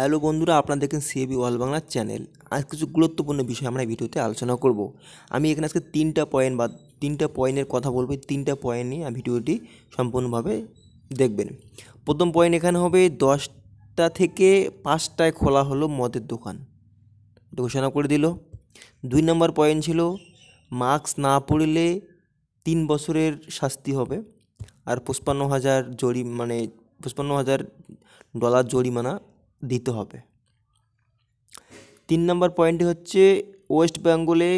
hello বন্ধুরা আপনার দেখেন সিএবি ওয়াল বাংলা চ্যানেল আজ কিছু গুরুত্বপূর্ণ বিষয় আমরা ভিডিওতে আলোচনা করব আমি এখানে আজকে তিনটা পয়েন্ট বা তিনটা পয়েন্টের কথা বলবো তিনটা পয়েন্ট নিয়ে ভিডিওটি সম্পূর্ণভাবে দেখবেন প্রথম পয়েন্ট এখানে হবে দশটা থেকে পাঁচটায় খোলা হলো মদের দোকান ঘোষণা করে দিল দুই নম্বর পয়েন্ট ছিল মাস্ক না পড়লে তিন বছরের শাস্তি হবে আর পঁচপান্ন হাজার জরি মানে পঁচপান্ন হাজার ডলার জরিমানা দিতে হবে তিন নম্বর পয়েন্ট হচ্ছে ওয়েস্ট বেঙ্গলে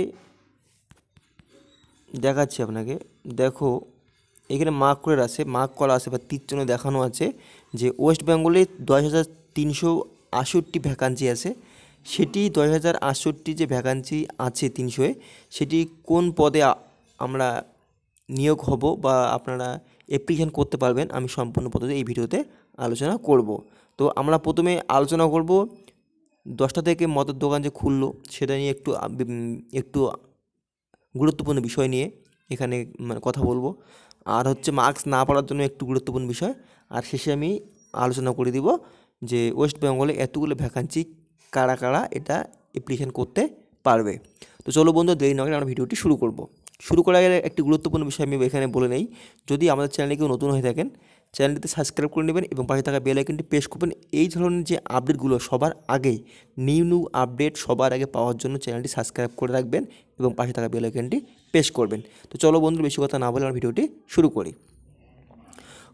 দেখাচ্ছি আপনাকে দেখো এখানে মার্ক করে আছে মার্ক করা আছে বা চিহ্ন দেখানো আছে যে ওয়েস্ট বেঙ্গলে দশ হাজার তিনশো আষট্টি ভ্যাকান্সি আছে সেটি দশ হাজার আটষট্টি যে ভ্যাকান্সি আছে তিনশোয় সেটি কোন পদে আমরা নিয়োগ হব বা আপনারা অ্যাপ্লিকেশান করতে পারবেন আমি সম্পূর্ণ পদ্ধতি এই ভিডিওতে আলোচনা করব তো আমরা প্রথমে আলোচনা করব দশটা থেকে মদের দোকান যে খুললো সেটা নিয়ে একটু একটু গুরুত্বপূর্ণ বিষয় নিয়ে এখানে মানে কথা বলবো আর হচ্ছে মাস্ক না পড়ার জন্য একটু গুরুত্বপূর্ণ বিষয় আর শেষে আমি আলোচনা করে দিব যে ওয়েস্ট বেঙ্গলে এতগুলো ভ্যাকান্সি কারা কারা এটা অ্যাপ্লিকেশন করতে পারবে তো চলো বন্ধু দেরি না আমরা ভিডিওটি শুরু করব শুরু করার আগে একটি গুরুত্বপূর্ণ বিষয় আমি এখানে বলে নেই যদি আমাদের চ্যানেলে কেউ নতুন হয়ে থাকেন চ্যানেলটিতে সাবস্ক্রাইব করে নেবেন এবং পাশে থাকা বেল আইকনটি প্রেস করবেন এই ধরনের যে আপডেটগুলো সবার আগে নিউ নিউ আপডেট সবার আগে পাওয়ার জন্য চ্যানেলটি সাবস্ক্রাইব করে রাখবেন এবং পাশে থাকা বেল আইকনটি প্রেস করবেন তো চলো বন্ধু বেশি কথা না বলে আমার ভিডিওটি শুরু করি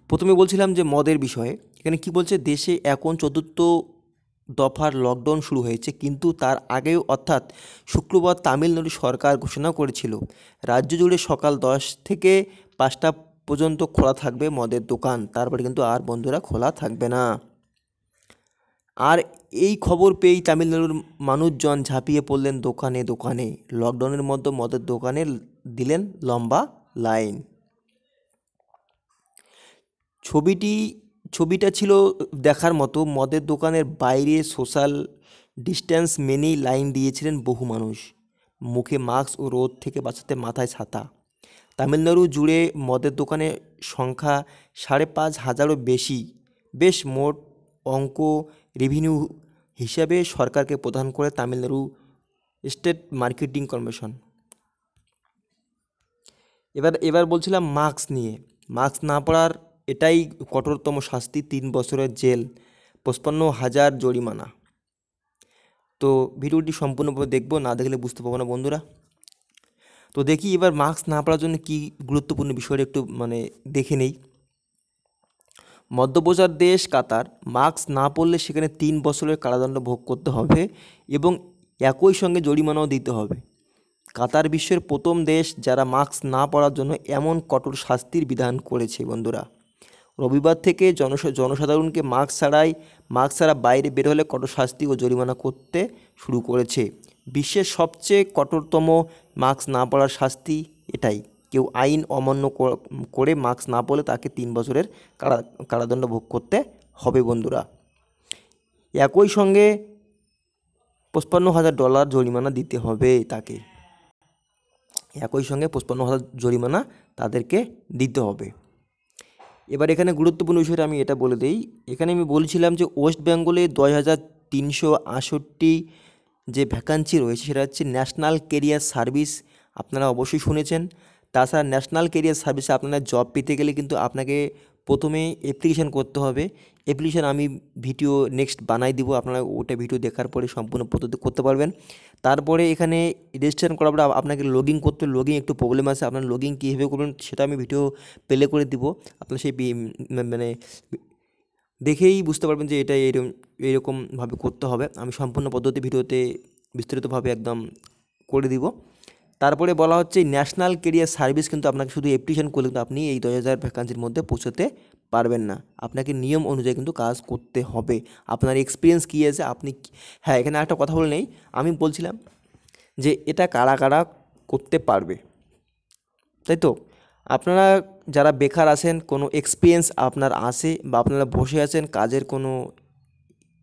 প্রথমে বলছিলাম যে মদের বিষয়ে এখানে কি বলছে দেশে এখন চতুর্থ দফার লকডাউন শুরু হয়েছে কিন্তু তার আগেও অর্থাৎ শুক্রবার তামিলনাড়ু সরকার ঘোষণা করেছিল রাজ্য জুড়ে সকাল দশ থেকে পাঁচটা পর্যন্ত খোলা থাকবে মদের দোকান তারপরে কিন্তু আর বন্ধুরা খোলা থাকবে না আর এই খবর পেয়েই তামিলনাড়ুর মানুষজন ঝাঁপিয়ে পড়লেন দোকানে দোকানে লকডাউনের মধ্যে মদের দোকানে দিলেন লম্বা লাইন ছবিটি ছবিটা ছিল দেখার মতো মদের দোকানের বাইরে সোশ্যাল ডিস্ট্যান্স মেনেই লাইন দিয়েছিলেন বহু মানুষ মুখে মাস্ক ও রোদ থেকে বাঁচাতে মাথায় ছাতা তামিলনাড়ু জুড়ে মদের দোকানের সংখ্যা সাড়ে পাঁচ হাজারও বেশি বেশ মোট অঙ্ক রেভিনিউ হিসাবে সরকারকে প্রদান করে তামিলনাড়ু স্টেট মার্কেটিং কমিশন এবার এবার বলছিলাম মাস্ক নিয়ে মাস্ক না পড়ার এটাই কঠোরতম শাস্তি তিন বছরের জেল পঁচপান্ন হাজার জরিমানা তো ভিডিওটি সম্পূর্ণভাবে দেখবো না দেখলে বুঝতে পারবো না বন্ধুরা তো দেখি এবার মার্কস না পড়ার জন্য কি গুরুত্বপূর্ণ বিষয়টা একটু মানে দেখে নেই মধ্যপ্রচার দেশ কাতার মার্কস না পড়লে সেখানে তিন বছরের কারাদণ্ড ভোগ করতে হবে এবং একই সঙ্গে জরিমানাও দিতে হবে কাতার বিশ্বের প্রথম দেশ যারা মাস্ক না পরার জন্য এমন কঠোর শাস্তির বিধান করেছে বন্ধুরা রবিবার থেকে জনস জনসাধারণকে মাস্ক ছাড়াই মাস্ক ছাড়া বাইরে বের হলে কঠোর শাস্তি ও জরিমানা করতে শুরু করেছে বিশ্বের সবচেয়ে কঠোরতম মাস্ক না পরার শাস্তি এটাই কেউ আইন অমান্য করে মাস্ক না পড়লে তাকে তিন বছরের কারা কারাদণ্ড ভোগ করতে হবে বন্ধুরা একই সঙ্গে পঁচপান্ন হাজার ডলার জরিমানা দিতে হবে তাকে একই সঙ্গে পঁচপান্ন হাজার জরিমানা তাদেরকে দিতে হবে এবার এখানে গুরুত্বপূর্ণ বিষয়টা আমি এটা বলে দিই এখানে আমি বলছিলাম যে ওয়েস্ট বেঙ্গলে দশ হাজার তিনশো আষট্টি যে ভ্যাকান্সি রয়েছে সেটা হচ্ছে ন্যাশনাল কেরিয়ার সার্ভিস আপনারা অবশ্যই শুনেছেন তাছাড়া ন্যাশনাল কেরিয়ার সার্ভিসে আপনারা জব পেতে গেলে কিন্তু আপনাকে প্রথমে অ্যাপ্লিকেশান করতে হবে অ্যাপ্লিকেশান আমি ভিডিও নেক্সট বানাই দিব আপনারা ওটা ভিডিও দেখার পরে সম্পূর্ণ পদ্ধতি করতে পারবেন তারপরে এখানে রেজিস্ট্রেশন করার পরে আপনাকে লগ ইন করতে লগ ইন একটু প্রবলেম আছে আপনার লগ ইন কীভাবে করবেন সেটা আমি ভিডিও প্লে করে দিব আপনার সেই মানে দেখেই বুঝতে পারবেন যে এটা এইরকম এইরকমভাবে করতে হবে আমি সম্পূর্ণ পদ্ধতি ভিডিওতে বিস্তৃতভাবে একদম করে দিব তারপরে বলা হচ্ছে ন্যাশনাল কেরিয়ার সার্ভিস কিন্তু আপনাকে শুধু অ্যাপ্লিকেশন করলে কিন্তু আপনি এই দশ হাজার ভ্যাকান্সির মধ্যে পৌঁছতে পারবেন না আপনাকে নিয়ম অনুযায়ী কিন্তু কাজ করতে হবে আপনার এক্সপিরিয়েন্স কী আছে আপনি হ্যাঁ এখানে একটা কথা বলে নেই আমি বলছিলাম যে এটা কারা কারা করতে পারবে তাই তো আপনারা যারা বেকার আছেন কোনো এক্সপিরিয়েন্স আপনার আছে বা আপনারা বসে আছেন কাজের কোনো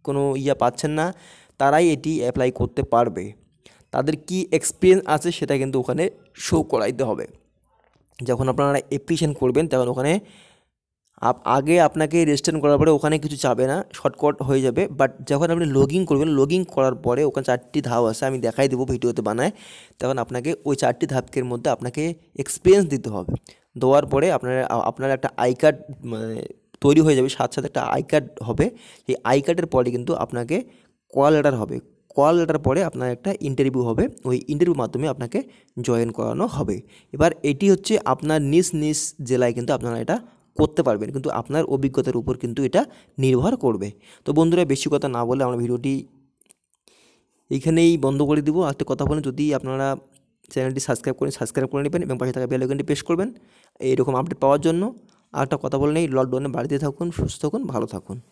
কোনো ইয়া পাচ্ছেন না তারাই এটি অ্যাপ্লাই করতে পারবে তাদের কি এক্সপিরিয়েন্স আছে সেটা কিন্তু ওখানে শো করাইতে হবে যখন আপনারা অ্যাপ্লিকেশান করবেন তখন ওখানে আপ আগে আপনাকে রেজিস্টার করার পরে ওখানে কিছু চাবে না শর্টকাট হয়ে যাবে বাট যখন আপনি লগিং করবেন লগিং করার পরে ওখানে চারটি ধাপ আছে আমি দেখাই দেবো ভিডিওতে বানায় তখন আপনাকে ওই চারটি ধাপকের মধ্যে আপনাকে এক্সপিরিয়েন্স দিতে হবে দেওয়ার পরে আপনার আপনার একটা আই কার্ড মানে তৈরি হয়ে যাবে সাথে সাথে একটা আই কার্ড হবে এই আই কার্ডের পরে কিন্তু আপনাকে কল লেটার হবে কল লেটার পরে আপনার একটা ইন্টারভিউ হবে ওই ইন্টারভিউর মাধ্যমে আপনাকে জয়েন করানো হবে এবার এটি হচ্ছে আপনার নিজ নিজ জেলায় কিন্তু আপনারা এটা করতে পারবেন কিন্তু আপনার অভিজ্ঞতার উপর কিন্তু এটা নির্ভর করবে তো বন্ধুরা বেশি কথা না বলে আমরা ভিডিওটি এইখানেই বন্ধ করে দেবো একটা কথা বলেন যদি আপনারা চ্যানেলটি সাবস্ক্রাইব করুন সাবস্ক্রাইব করে নেবেন এবং পাশে থাকা বেল আইকনটি প্রেস করবেন এইরকম আপডেট পাওয়ার জন্য আর একটা কথা বলে নেই লকডাউনে বাড়িতে থাকুন সুস্থ থাকুন ভালো থাকুন